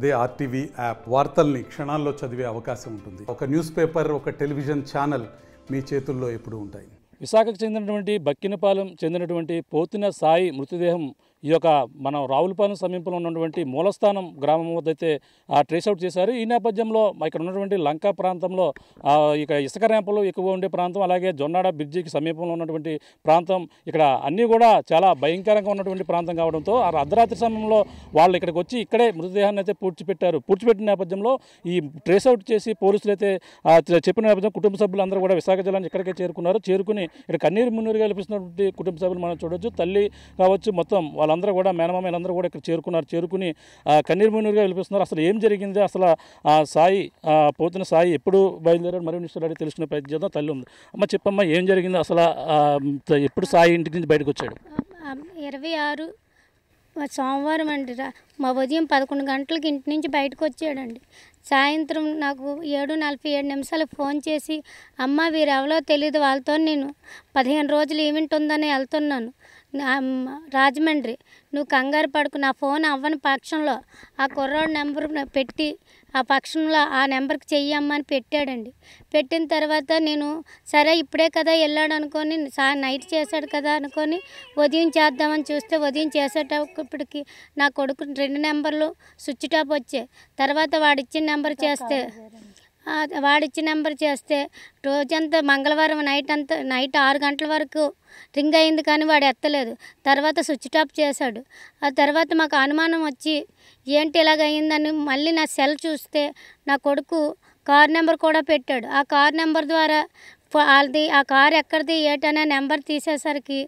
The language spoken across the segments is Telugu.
అదే ఆర్టీవీ యాప్ వార్తల్ని క్షణాల్లో చదివే అవకాశం ఉంటుంది ఒక న్యూస్ పేపర్ ఒక టెలివిజన్ ఛానల్ మీ చేతుల్లో ఎప్పుడు ఉంటాయి విశాఖకు చెందినటువంటి బక్కినపాలెం చెందినటువంటి పోతిన సాయి మృతదేహం ఈ యొక్క మనం రావులపాలెం సమీపంలో ఉన్నటువంటి మూలస్థానం గ్రామం వద్ద అయితే ట్రేస్ అవుట్ చేశారు ఈ నేపథ్యంలో ఇక్కడ ఉన్నటువంటి లంక ప్రాంతంలో ఇక ఇసుక ర్యాంపులు ఎక్కువ ఉండే ప్రాంతం అలాగే జొన్నాడ బ్రిడ్జికి సమీపంలో ఉన్నటువంటి ప్రాంతం ఇక్కడ అన్నీ కూడా చాలా భయంకరంగా ఉన్నటువంటి ప్రాంతం కావడంతో ఆ అర్ధరాత్రి సమయంలో వాళ్ళు ఇక్కడికి వచ్చి ఇక్కడే మృతదేహాన్ని అయితే పూడ్చిపెట్టారు పూడ్చిపెట్టిన నేపథ్యంలో ఈ ట్రేస్ అవుట్ చేసి పోలీసులు అయితే చెప్పిన నేపథ్యం కుటుంబ సభ్యులందరూ కూడా విశాఖ జిల్లా ఇక్కడికే చేరుకున్నారు చేరుకుని ఇక్కడ కన్నీరు మున్నీరుగా కల్పిస్తున్నటువంటి కుటుంబ సభ్యులు మనం చూడొచ్చు తల్లి కావచ్చు మొత్తం వాళ్ళ వాళ్ళందరూ కూడా మేనమామ వీళ్ళందరూ కూడా ఇక్కడ చేరుకున్నారు చేరుకుని కన్నీరు మునీరుగా వెళ్ళిపిస్తున్నారు అసలు ఏం జరిగింది అసలు ఆ సాయి పోతున్న సాయి ఎప్పుడు బయలుదేరాడు మరి నిమిషాలు అడిగి తెలుసుకునే ప్రయత్నం తల్లి ఉంది అమ్మ చెప్పమ్మా ఏం జరిగింది అసలు ఎప్పుడు సాయి ఇంటి నుంచి బయటకు వచ్చాడు ఇరవై ఆరు సోమవారం అండి మా ఉదయం పదకొండు గంటలకు ఇంటి నుంచి బయటకు వచ్చాడండి సాయంత్రం నాకు ఏడు నలభై ఏడు నిమిషాలు ఫోన్ చేసి అమ్మ వీరెవరో తెలియదు వాళ్ళతో నేను పదిహేను రోజులు ఈవెంట్ ఉందని వెళ్తున్నాను రాజమండ్రి నువ్వు కంగారు పడుకు నా ఫోన్ అవ్వని పక్షంలో ఆ కుర్రాడు నెంబర్ పెట్టి ఆ పక్షంలో ఆ నెంబర్కి చెయ్యమ్మని పెట్టాడండి పెట్టిన తర్వాత నేను సరే ఇప్పుడే కదా వెళ్ళాడు అనుకొని సా నైట్ చేశాడు కదా అనుకొని ఉదయం చేద్దామని చూస్తే ఉదయం చేసేటప్పటికి నా కొడుకు రెండు నెంబర్లు స్విచ్ టాప్ వచ్చాయి తర్వాత వాడిచ్చిన నెంబర్ చేస్తే వాడిచ్చిన నెంబర్ చేస్తే రోజంతా మంగళవారం నైట్ అంతా నైట్ ఆరు గంటల వరకు రింగ్ అయింది కానీ వాడు ఎత్తలేదు తర్వాత స్విచ్ టాప్ చేశాడు ఆ తర్వాత మాకు అనుమానం వచ్చి ఏంటి అయిందని మళ్ళీ నా సెల్ చూస్తే నా కొడుకు కార్ నెంబర్ కూడా పెట్టాడు ఆ కార్ నెంబర్ ద్వారా వాళ్ళది ఆ కార్ ఎక్కడిది ఏటనే నెంబర్ తీసేసరికి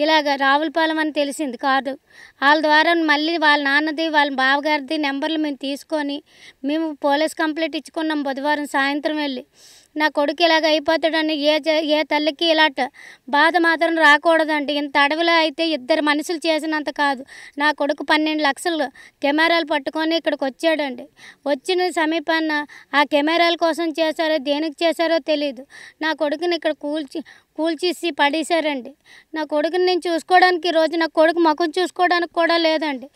ఇలాగ రావులపాలెం అని తెలిసింది కార్డు వాళ్ళ ద్వారా మళ్ళీ వాళ్ళ నాన్నది వాళ్ళ బావగారిది నెంబర్లు మేము తీసుకొని మేము పోలీస్ కంప్లైంట్ ఇచ్చుకున్నాం బుధవారం సాయంత్రం వెళ్ళి నా కొడుకు ఇలాగ అయిపోతాడని ఏ ఏ తల్లికి ఇలాట బాధ మాత్రం రాకూడదండి ఇంత అడవిలో అయితే ఇద్దరు మనుషులు చేసినంత కాదు నా కొడుకు పన్నెండు లక్షలు కెమెరాలు పట్టుకొని ఇక్కడికి వచ్చాడండి వచ్చిన సమీపాన ఆ కెమెరాల కోసం చేశారో దేనికి చేశారో తెలియదు నా కొడుకుని ఇక్కడ కూల్చి కూల్చేసి పడేశారండి నా కొడుకుని నేను చూసుకోవడానికి ఈరోజు నా కొడుకు ముఖం చూసుకోవడానికి కూడా లేదండి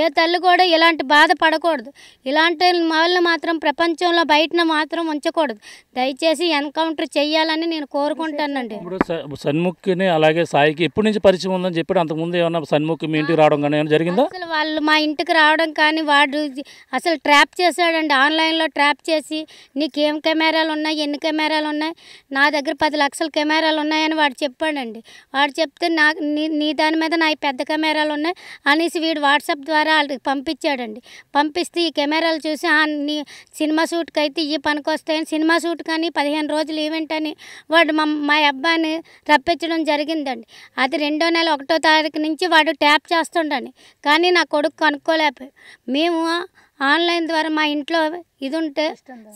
ఏ తల్లి కూడా ఇలాంటి బాధ పడకూడదు ఇలాంటి వాళ్ళని మాత్రం ప్రపంచంలో బయటన మాత్రం ఉంచకూడదు దయచేసి ఎన్కౌంటర్ చేయాలని నేను కోరుకుంటానండి ఇప్పుడు సన్ముఖిని అలాగే సాయికి ఎప్పటి నుంచి పరిచయం ఉందని చెప్పి అంతకుముందు ఏమన్నా సన్ముఖి మీ ఇంటికి రావడం కానీ ఏమైనా జరిగిందా అసలు వాళ్ళు మా ఇంటికి రావడం కానీ వాడు అసలు ట్రాప్ చేశాడండి ఆన్లైన్లో ట్రాప్ చేసి నీకు ఏం కెమెరాలు ఉన్నాయి ఎన్ని కెమెరాలు ఉన్నాయి నా దగ్గర పది లక్షల కెమెరాలు ఉన్నాయని వాడు చెప్పాడండి వాడు చెప్తే నా నీ నీ దాని మీద నా పెద్ద కెమెరాలు ఉన్నాయి అనేసి వీడు వాట్సాప్ ద్వారా వాళ్ళకి పంపించాడండి పంపిస్తే ఈ కెమెరాలు చూసి నీ సినిమా షూట్కి అయితే ఈ పనికి వస్తాయని సినిమా షూట్ కానీ పదిహేను రోజులు ఈవెంట్ అని వాడు మా మా అబ్బాయిని రప్పించడం జరిగిందండి అది రెండో నెల ఒకటో తారీఖు నుంచి వాడు ట్యాప్ చేస్తుండండి కానీ నా కొడుకు కనుక్కోలేకపోయి మేము ఆన్లైన్ ద్వారా మా ఇంట్లో ఇది ఉంటే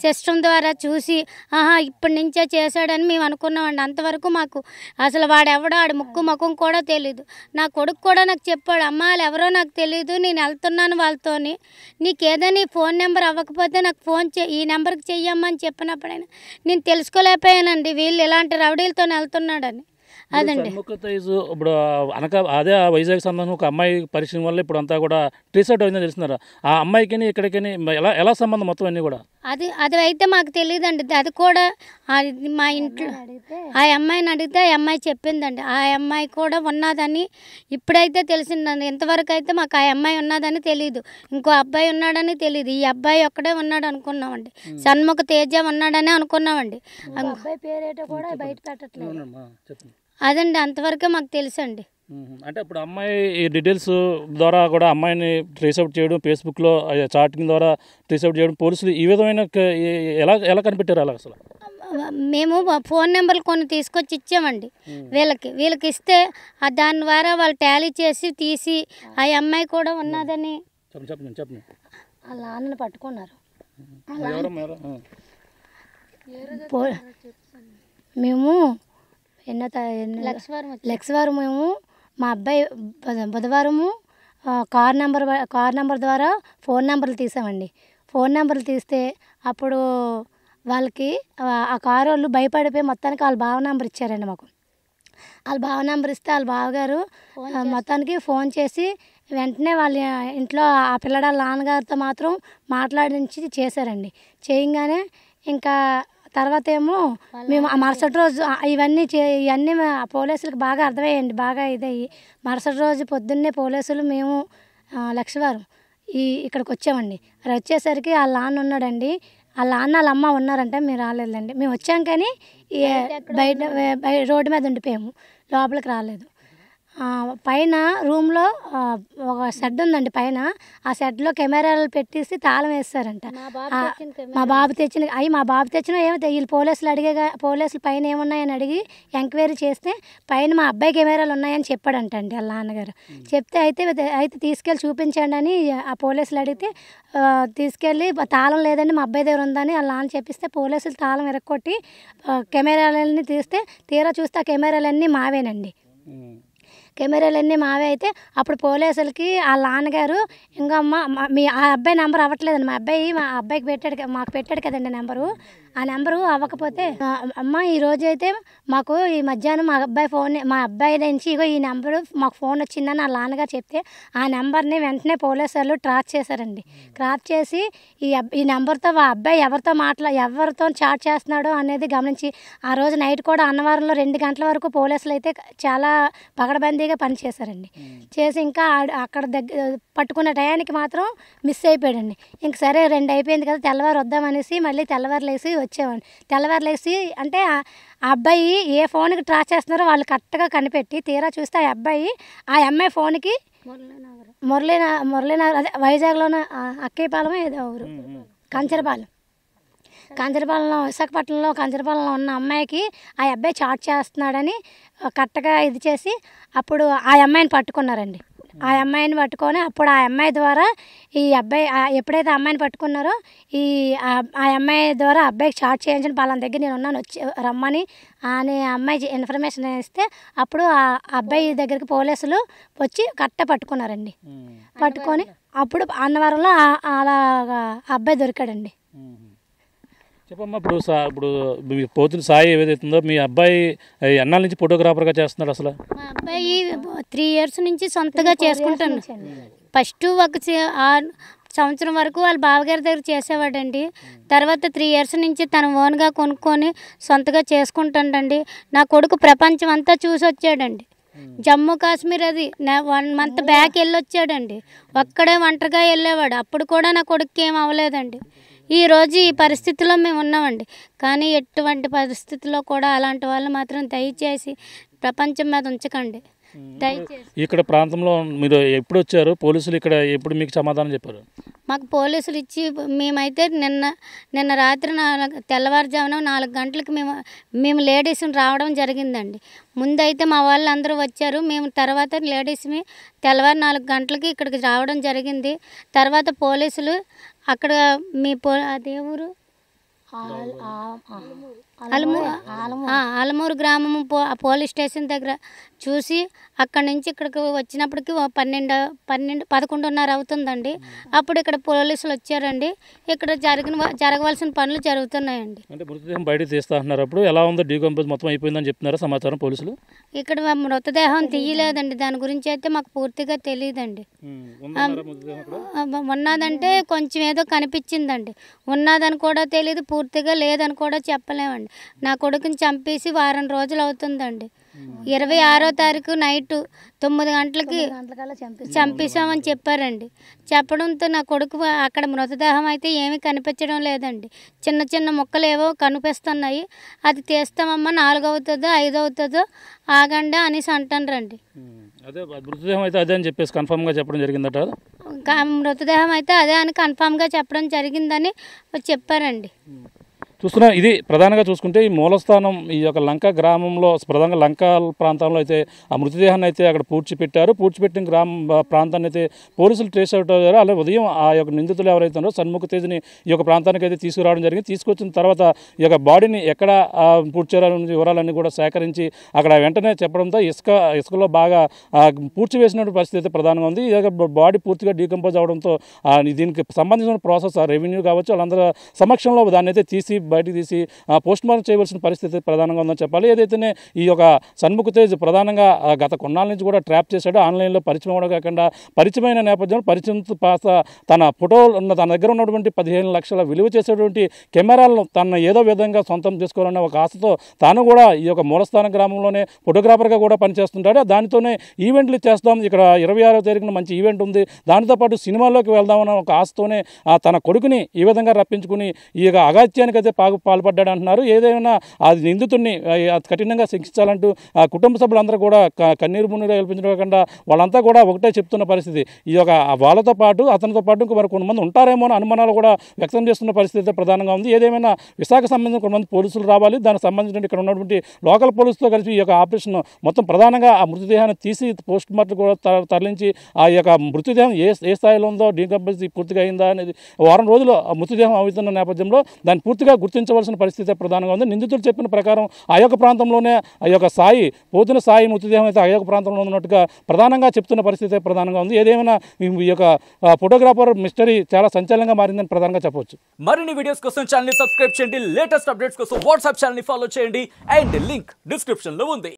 సిస్టమ్ ద్వారా చూసి ఆహా ఇప్పటి నుంచే చేశాడని మేము అనుకున్నామండి అంతవరకు మాకు అసలు ఎవడో ఆడి ముక్కు ముఖం కూడా తెలీదు నా కొడుకు కూడా నాకు చెప్పాడు అమ్మ వాళ్ళు ఎవరో నాకు తెలియదు నేను వెళ్తున్నాను వాళ్ళతోని నీకేదైనా ఫోన్ నెంబర్ అవ్వకపోతే నాకు ఫోన్ చే ఈ నెంబర్కి చెయ్యమ్మని చెప్పినప్పుడైనా నేను తెలుసుకోలేకపోయానండి వీళ్ళు ఇలాంటి రౌడీలతో వెళ్తున్నాడని అదండి ఇప్పుడు అనక అదే వైజాగ్ సంబంధం ఒక అమ్మాయి పరిచయం వల్ల ఇప్పుడు అంతా కూడా ట్రీసెట్ అయిందని తెలుస్తున్నారా ఆ అమ్మాయికి ఇక్కడికి ఎలా ఎలా సంబంధం మొత్తం అన్నీ కూడా అది అది అయితే మాకు తెలియదండి అది కూడా మా ఇంట్లో ఆ అమ్మాయిని అడిగితే ఆ అమ్మాయి చెప్పిందండి ఆ అమ్మాయి కూడా ఉన్నదని ఇప్పుడైతే తెలిసిందండి ఇంతవరకు అయితే మాకు ఆ అమ్మాయి ఉన్నదని తెలియదు ఇంకో అబ్బాయి ఉన్నాడని తెలియదు ఈ అబ్బాయి ఒక్కడే ఉన్నాడు అనుకున్నామండి సన్ముఖ తేజ ఉన్నాడని అనుకున్నామండి అబ్బాయి పేరేటో కూడా బయట పెట్టట్లేదు అదండి అంతవరకే మాకు తెలుసండి అంటే ఇప్పుడు అమ్మాయి ఈ డీటెయిల్స్ ద్వారా కూడా అమ్మాయిని అవుట్ చేయడం ఫేస్బుక్లో చాటింగ్ ద్వారా అవుట్ చేయడం పోలీసులు ఈ విధమైన ఎలా ఎలా కనిపెట్టారు అలా అసలు మేము ఫోన్ నెంబర్లు కొన్ని తీసుకొచ్చి ఇచ్చామండి వీళ్ళకి వీళ్ళకి ఇస్తే దాని ద్వారా వాళ్ళు ట్యాలీ చేసి తీసి ఆ అమ్మాయి కూడా ఉన్నదని చెప్పండి చెప్పండి ఆ లాన్నని పట్టుకున్నారు మేము ఎన్నో వారు మేము మా అబ్బాయి బుధవారము కార్ నెంబర్ కార్ నెంబర్ ద్వారా ఫోన్ నెంబర్లు తీసామండి ఫోన్ నెంబర్లు తీస్తే అప్పుడు వాళ్ళకి ఆ కారు వాళ్ళు భయపడిపోయి మొత్తానికి వాళ్ళ బావ నెంబర్ ఇచ్చారండి మాకు వాళ్ళ బావ నెంబర్ ఇస్తే వాళ్ళ బావగారు మొత్తానికి ఫోన్ చేసి వెంటనే వాళ్ళ ఇంట్లో ఆ పిల్లడ నాన్నగారితో మాత్రం మాట్లాడించి చేశారండి చేయంగానే ఇంకా తర్వాత ఏమో మేము మరుసటి రోజు ఇవన్నీ చే ఇవన్నీ పోలీసులకు బాగా అర్థమయ్యండి బాగా ఇదయ్యి మరుసటి రోజు పొద్దున్నే పోలీసులు మేము లక్షవారం ఈ ఇక్కడికి వచ్చామండి అక్కడ వచ్చేసరికి ఆ నాన్న ఉన్నాడండి ఆ లాన్న వాళ్ళ అమ్మ ఉన్నారంటే మీరు రాలేదండి మేము వచ్చాం కానీ బయట రోడ్డు మీద ఉండిపోయాము లోపలికి రాలేదు పైన రూమ్లో ఒక షెడ్ ఉందండి పైన ఆ షెడ్లో కెమెరాలు పెట్టేసి తాళం వేస్తారంట మా బాబు తెచ్చిన అవి మా బాబు తెచ్చిన ఏమో వీళ్ళు పోలీసులు అడిగే పోలీసులు పైన ఏమున్నాయని అడిగి ఎంక్వైరీ చేస్తే పైన మా అబ్బాయి కెమెరాలు ఉన్నాయని చెప్పాడంట అండి వాళ్ళ నాన్నగారు చెప్తే అయితే అయితే తీసుకెళ్ళి చూపించండి అని ఆ పోలీసులు అడిగితే తీసుకెళ్ళి తాళం లేదండి మా అబ్బాయి దగ్గర ఉందని వాళ్ళ నాన్న చెప్పిస్తే పోలీసులు తాళం ఎరక్కొట్టి కెమెరాలన్నీ తీస్తే తీరా చూస్తే ఆ కెమెరాలన్నీ మావేనండి కెమెరాలన్నీ మావే అయితే అప్పుడు పోలీసులకి ఆ నాన్నగారు ఇంకా అమ్మ మీ ఆ అబ్బాయి నెంబర్ అవ్వట్లేదండి మా అబ్బాయి మా అబ్బాయికి పెట్టాడు మాకు పెట్టాడు కదండి నెంబరు ఆ నెంబరు అవ్వకపోతే అమ్మ ఈ రోజు అయితే మాకు ఈ మధ్యాహ్నం మా అబ్బాయి ఫోన్ మా అబ్బాయి నుంచి ఇగో ఈ నెంబరు మాకు ఫోన్ వచ్చిందని ఆ నాన్నగారు చెప్తే ఆ నెంబర్ని వెంటనే పోలీసులు ట్రాప్ ట్రాక్ చేశారండి ట్రాప్ చేసి ఈ ఈ నెంబర్తో మా అబ్బాయి ఎవరితో మాట్లా ఎవరితో చాట్ చేస్తున్నాడో అనేది గమనించి ఆ రోజు నైట్ కూడా అన్నవరంలో రెండు గంటల వరకు పోలీసులు అయితే చాలా పగడబంది నందిగా పనిచేశారండి చేసి ఇంకా అక్కడ దగ్గర పట్టుకున్న టయానికి మాత్రం మిస్ అయిపోయాడండి ఇంక సరే రెండు అయిపోయింది కదా తెల్లవారు వద్దామనేసి మళ్ళీ తెల్లవారులేసి వచ్చేవాడిని తెల్లవారులేసి అంటే ఆ అబ్బాయి ఏ ఫోన్కి ట్రా చేస్తున్నారో వాళ్ళు కరెక్ట్గా కనిపెట్టి తీరా చూస్తే ఆ అబ్బాయి ఆ అమ్మాయి ఫోన్కి మురళీనగర్ మురళీనగర్ అదే వైజాగ్లోనే అక్కయ్యపాలెం ఏదో ఊరు కంచరపాలెం కాంజరపాలెంలో విశాఖపట్నంలో కాంజరపాలెంలో ఉన్న అమ్మాయికి ఆ అబ్బాయి చాట్ చేస్తున్నాడని కరెక్ట్గా ఇది చేసి అప్పుడు ఆ అమ్మాయిని పట్టుకున్నారండి ఆ అమ్మాయిని పట్టుకొని అప్పుడు ఆ అమ్మాయి ద్వారా ఈ అబ్బాయి ఎప్పుడైతే అమ్మాయిని పట్టుకున్నారో ఈ ఆ అమ్మాయి ద్వారా అబ్బాయికి చాట్ చేయించని పలానా దగ్గర నేను ఉన్నాను వచ్చి రమ్మని అని అమ్మాయి ఇన్ఫర్మేషన్ ఇస్తే అప్పుడు ఆ అబ్బాయి దగ్గరికి పోలీసులు వచ్చి కట్ట పట్టుకున్నారండి పట్టుకొని అప్పుడు అన్నవరంలో అలా అబ్బాయి దొరికాడండి చెప్పమ్మా ఇప్పుడు సా ఇప్పుడు మీ పోతున్న సాయి ఏదైతుందో మీ అబ్బాయి ఎన్నాళ్ళ నుంచి ఫోటోగ్రాఫర్గా చేస్తున్నాడు అసలు మా అబ్బాయి త్రీ ఇయర్స్ నుంచి సొంతగా చేసుకుంటాను ఫస్ట్ ఒక సంవత్సరం వరకు వాళ్ళ బావగారి దగ్గర చేసేవాడండి తర్వాత త్రీ ఇయర్స్ నుంచి తన ఓన్గా కొనుక్కొని సొంతగా చేసుకుంటాడండి నా కొడుకు ప్రపంచం అంతా చూసి వచ్చాడండి జమ్మూ కాశ్మీర్ అది వన్ మంత్ బ్యాక్ వెళ్ళొచ్చాడండి ఒక్కడే ఒంటరిగా వెళ్ళేవాడు అప్పుడు కూడా నా కొడుకు ఏం అవ్వలేదండి ఈరోజు ఈ పరిస్థితిలో మేము ఉన్నామండి కానీ ఎటువంటి పరిస్థితుల్లో కూడా అలాంటి వాళ్ళు మాత్రం దయచేసి ప్రపంచం మీద ఉంచకండి ఇక్కడ ప్రాంతంలో మీరు ఎప్పుడు వచ్చారు పోలీసులు ఇక్కడ ఎప్పుడు మీకు సమాధానం చెప్పారు మాకు పోలీసులు ఇచ్చి మేమైతే నిన్న నిన్న రాత్రి నాలుగు తెల్లవారుజామున నాలుగు గంటలకు మేము మేము లేడీస్ రావడం జరిగిందండి ముందైతే మా వాళ్ళు అందరూ వచ్చారు మేము తర్వాత లేడీస్ని తెల్లవారు నాలుగు గంటలకి ఇక్కడికి రావడం జరిగింది తర్వాత పోలీసులు అక్కడ మీ పో అదే అలమూరు అలమూరు గ్రామం పోలీస్ స్టేషన్ దగ్గర చూసి అక్కడి నుంచి ఇక్కడికి వచ్చినప్పటికి పన్నెండు పన్నెండు పదకొండున్నర అవుతుందండి అప్పుడు ఇక్కడ పోలీసులు వచ్చారండి ఇక్కడ జరిగిన జరగవలసిన పనులు జరుగుతున్నాయండి అంటే మృతదేహం బయట తీస్తా ఎలా ఉందో డీకంపోజ్ మొత్తం అయిపోయిందని చెప్తున్నారు సమాచారం పోలీసులు ఇక్కడ మృతదేహం తీయలేదండి దాని గురించి అయితే మాకు పూర్తిగా తెలియదండి ఉన్నదంటే కొంచెం ఏదో కనిపించిందండి ఉన్నదని కూడా తెలియదు పూర్తిగా లేదని కూడా చెప్పలేమండి నా కొడుకుని చంపేసి వారం రోజులు అవుతుందండి ఇరవై ఆరో తారీఖు నైట్ తొమ్మిది గంటలకి చంపేశామని చెప్పారండి చెప్పడంతో నా కొడుకు అక్కడ మృతదేహం అయితే ఏమీ కనిపించడం లేదండి చిన్న చిన్న ముక్కలు ఏవో కనిపిస్తున్నాయి అది తీస్తామమ్మా నాలుగు అవుతుందో ఐదు అవుతుందో ఆగండి అనేసి అంటారండి రండి మృతదేహం అయితే అదే అని మృతదేహం అయితే అదే అని కన్ఫామ్గా చెప్పడం జరిగిందని చెప్పారండి చూస్తున్నా ఇది ప్రధానంగా చూసుకుంటే ఈ మూలస్థానం ఈ యొక్క లంక గ్రామంలో ప్రధానంగా లంక ప్రాంతంలో అయితే ఆ మృతదేహాన్ని అయితే అక్కడ పూడ్చిపెట్టారు పూడ్చిపెట్టిన గ్రామ ప్రాంతాన్ని అయితే పోలీసులు ట్రేస్ అవుట్ అయ్యారు అలా ఉదయం ఆ యొక్క నిందితులు ఎవరైతే ఉన్నారో సన్ముఖ తేజీని ఈ యొక్క ప్రాంతానికి అయితే తీసుకురావడం జరిగింది తీసుకొచ్చిన తర్వాత ఈ యొక్క బాడీని ఎక్కడ పూడ్చారో వివరాలన్నీ కూడా సేకరించి అక్కడ వెంటనే చెప్పడంతో ఇసుక ఇసుకలో బాగా పూడ్చివేసినటువంటి పరిస్థితి అయితే ప్రధానంగా ఉంది ఈ యొక్క బాడీ పూర్తిగా డీకంపోజ్ అవడంతో దీనికి సంబంధించిన ప్రాసెస్ రెవెన్యూ కావచ్చు వాళ్ళందరూ సమక్షంలో దాన్ని అయితే తీసి బయటకు తీసి పోస్ట్ మార్టం చేయవలసిన పరిస్థితి ప్రధానంగా ఉందని చెప్పాలి ఏదైతేనే ఈ యొక్క సన్ముఖ తేజ్ ప్రధానంగా గత కొన్నాళ్ళ నుంచి కూడా ట్రాప్ చేశాడు ఆన్లైన్లో పరిచయం అవ్వడం కాకుండా పరిచయమైన నేపథ్యంలో పరిచయం పాత తన ఫోటో ఉన్న తన దగ్గర ఉన్నటువంటి పదిహేను లక్షల విలువ చేసేటువంటి కెమెరాలను తన ఏదో విధంగా సొంతం చేసుకోవాలన్న ఒక ఆశతో తాను కూడా ఈ యొక్క మూలస్థాన గ్రామంలోనే ఫోటోగ్రాఫర్గా కూడా పనిచేస్తుంటాడు దానితోనే ఈవెంట్లు చేస్తాం ఇక్కడ ఇరవై ఆరో తారీఖున మంచి ఈవెంట్ ఉంది దానితోపాటు సినిమాల్లోకి వెళ్దామన్న ఒక ఆశతోనే తన కొడుకుని ఈ విధంగా రప్పించుకుని ఈ అగాత్యానికైతే పాగు పాల్పడ్డాడు అంటున్నారు ఏదైనా అది నిందితుడిని కఠినంగా శిక్షించాలంటూ ఆ కుటుంబ సభ్యులందరూ కూడా కన్నీరు మున్నీరు కల్పించకుండా వాళ్ళంతా కూడా ఒకటే చెప్తున్న పరిస్థితి ఈ యొక్క వాళ్ళతో పాటు అతనితో పాటు ఇంకో మరి కొంతమంది ఉంటారేమో అని అనుమానాలు కూడా వ్యక్తం చేస్తున్న పరిస్థితి ప్రధానంగా ఉంది ఏదేమైనా విశాఖ సంబంధించిన కొంతమంది పోలీసులు రావాలి దానికి సంబంధించిన ఇక్కడ ఉన్నటువంటి లోకల్ పోలీసులతో కలిసి ఈ యొక్క ఆపరేషన్ మొత్తం ప్రధానంగా ఆ మృతదేహాన్ని తీసి పోస్ట్ మార్టం కూడా తరలించి ఆ యొక్క మృతదేహం ఏ ఏ స్థాయిలో ఉందో డీకంపోజ్ పూర్తిగా అయిందా అనేది వారం రోజులు మృతదేహం అవుతున్న నేపథ్యంలో దాన్ని పూర్తిగా గుర్తించవలసిన పరిస్థితి ప్రధానంగా ఉంది నిందితులు చెప్పిన ప్రకారం ఆ యొక్క ప్రాంతంలోనే ఆ యొక్క సాయి పోతున్న సాయి మృతదేహం అయితే ఆ యొక్క ప్రాంతంలో ఉన్నట్టుగా ప్రధానంగా చెప్తున్న పరిస్థితి ప్రధానంగా ఉంది ఏదేమైనా ఈ యొక్క ఫోటోగ్రాఫర్ మిస్టరీ చాలా సంచలనంగా మారిందని ప్రధానంగా చెప్పవచ్చు మరిన్ని వీడియోస్ కోసం ఛానల్ సబ్స్క్రైబ్ చేయండి లేటెస్ట్ అప్డేట్స్ కోసం వాట్సాప్ ఛానల్ ఫాలో చేయండి అండ్ లింక్ డిస్క్రిప్షన్లో ఉంది